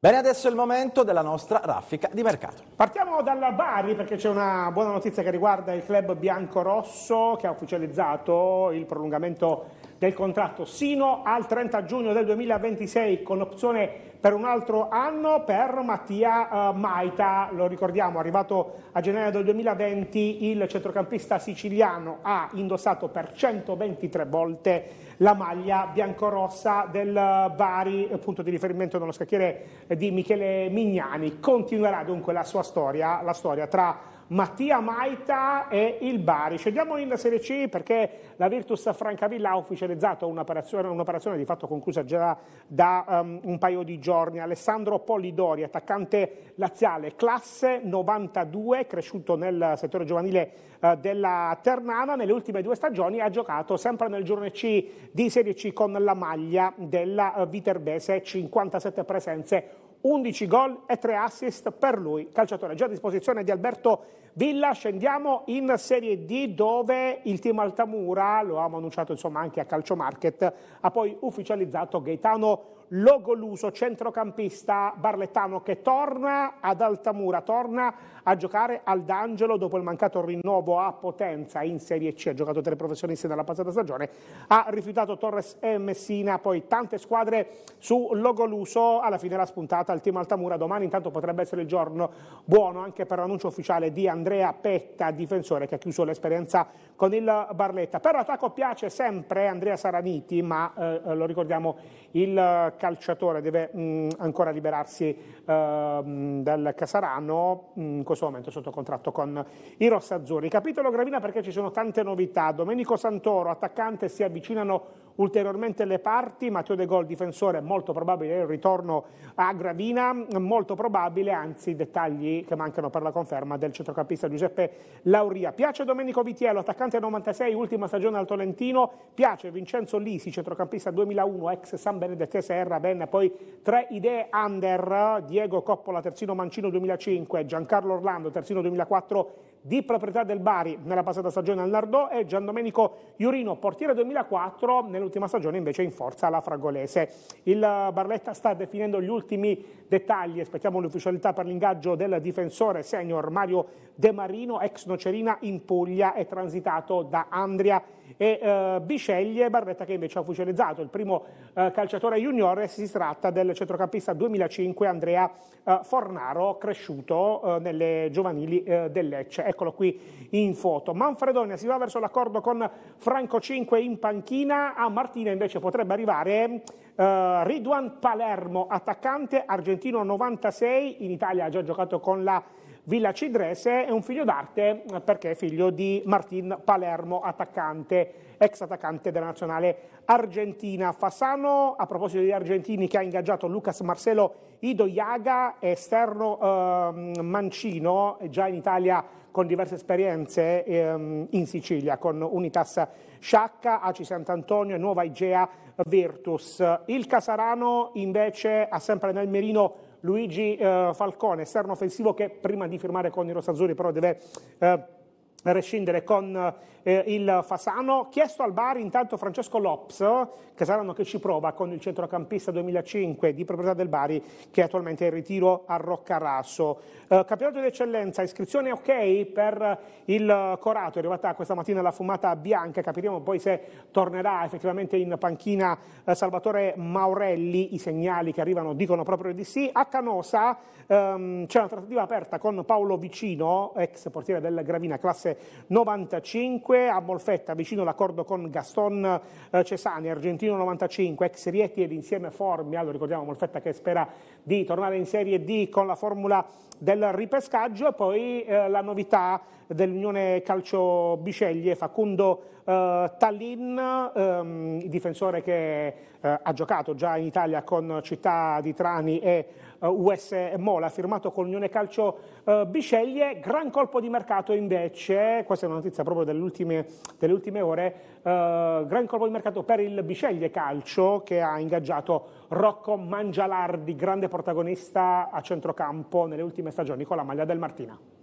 Bene, adesso è il momento della nostra raffica di mercato. Partiamo dalla Bari perché c'è una buona notizia che riguarda il club bianco-rosso che ha ufficializzato il prolungamento del contratto sino al 30 giugno del 2026 con opzione per un altro anno per Mattia eh, Maita, lo ricordiamo, arrivato a gennaio del 2020 il centrocampista siciliano ha indossato per 123 volte la maglia biancorossa del Bari, punto di riferimento nello scacchiere di Michele Mignani. Continuerà dunque la sua storia, la storia tra Mattia Maita e il Bari. Scendiamo in Serie C perché la Virtus Francavilla ha ufficializzato un'operazione, un'operazione di fatto conclusa già da um, un paio di giorni. Alessandro Polidori, attaccante laziale, classe 92, cresciuto nel settore giovanile uh, della Ternana, nelle ultime due stagioni ha giocato sempre nel giorno C di Serie C con la maglia della uh, Viterbese, 57 presenze 11 gol e 3 assist per lui, calciatore già a disposizione di Alberto Villa. Scendiamo in Serie D dove il team Altamura, lo abbiamo annunciato insomma anche a Calcio Market, ha poi ufficializzato Gaetano Logoluso, centrocampista barlettano che torna ad Altamura, torna a giocare al D'Angelo dopo il mancato rinnovo a Potenza in Serie C, ha giocato tre professionisti nella passata stagione, ha rifiutato Torres e Messina, poi tante squadre su Logoluso, alla fine l'ha spuntato giornata al team Altamura. Domani intanto potrebbe essere il giorno buono anche per l'annuncio ufficiale di Andrea Petta, difensore che ha chiuso l'esperienza con il Barletta. Per l'attacco piace sempre Andrea Saraniti, ma eh, lo ricordiamo il calciatore deve mh, mm, ancora liberarsi eh, dal Casarano, mm, in questo momento sotto contratto con i Rossazzurri. Capitolo Gravina perché ci sono tante novità. Domenico Santoro, attaccante, si avvicinano ulteriormente le parti, Matteo De Gol difensore, molto probabile il ritorno a Gravina, molto probabile, anzi dettagli che mancano per la conferma del centrocampista Giuseppe Lauria. Piace Domenico Vitiello, attaccante 96, ultima stagione al Tolentino, piace Vincenzo Lisi, centrocampista 2001, ex San Benedetto Serra, ben poi tre idee under, Diego Coppola, terzino Mancino 2005, Giancarlo Orlando, terzino 2004, di proprietà del Bari nella passata stagione al Nardò e Giandomenico Iurino, portiere 2004, nell'ultima stagione invece in forza alla Fragolese. Il eh, Barletta sta definendo gli ultimi dettagli, aspettiamo l'ufficialità per l'ingaggio del difensore senior Mario De Marino, ex Nocerina in Puglia e transitato da Andria e eh, Biceglie, Barletta che invece ha ufficializzato il primo eh, calciatore junior e si tratta del centrocampista 2005 Andrea eh, Fornaro, cresciuto eh, nelle giovanili eh, del Lecce eccolo qui in foto. Manfredonia si va verso l'accordo con Franco 5 in panchina, a Martina invece potrebbe arrivare eh, Ridwan Palermo, attaccante argentino 96, in Italia ha già giocato con la Villa Cidrese è un figlio d'arte perché è figlio di Martin Palermo, attaccante, ex attaccante della nazionale argentina. Fasano, a proposito degli argentini, che ha ingaggiato Lucas Marcelo Ido Iaga, esterno eh, mancino, già in Italia con diverse esperienze ehm, in Sicilia, con Unitas Sciacca, AC Sant'Antonio e Nuova Igea Virtus. Il Casarano invece ha sempre nel merino Luigi eh, Falcone, esterno offensivo che prima di firmare con i Rossazzurri però deve... Eh, rescindere con eh, il Fasano. Chiesto al Bari intanto Francesco Lops, saranno che ci prova con il centrocampista 2005 di proprietà del Bari, che è attualmente è in ritiro a Roccarasso. Eh, campionato d'eccellenza, iscrizione ok per il Corato, è arrivata questa mattina la fumata bianca, capiremo poi se tornerà effettivamente in panchina eh, Salvatore Maurelli, i segnali che arrivano dicono proprio di sì. A Canosa ehm, c'è una trattativa aperta con Paolo Vicino, ex portiere del Gravina, classe 95, a Molfetta vicino l'accordo con Gaston eh, Cesani, argentino 95, ex Rieti ed insieme Formia, lo ricordiamo Molfetta che spera di tornare in Serie D con la formula del ripescaggio e poi eh, la novità dell'Unione Calcio Biceglie, Facundo eh, Tallin, ehm, difensore che eh, ha giocato già in Italia con Città di Trani e eh, US Mola, firmato con l'Unione Calcio eh, Bisceglie. Gran colpo di mercato invece, questa è una notizia proprio delle ultime, delle ultime ore, eh, gran colpo di mercato per il Bisceglie Calcio che ha ingaggiato Rocco Mangialardi, grande protagonista a centrocampo nelle ultime stagioni con la maglia del Martina.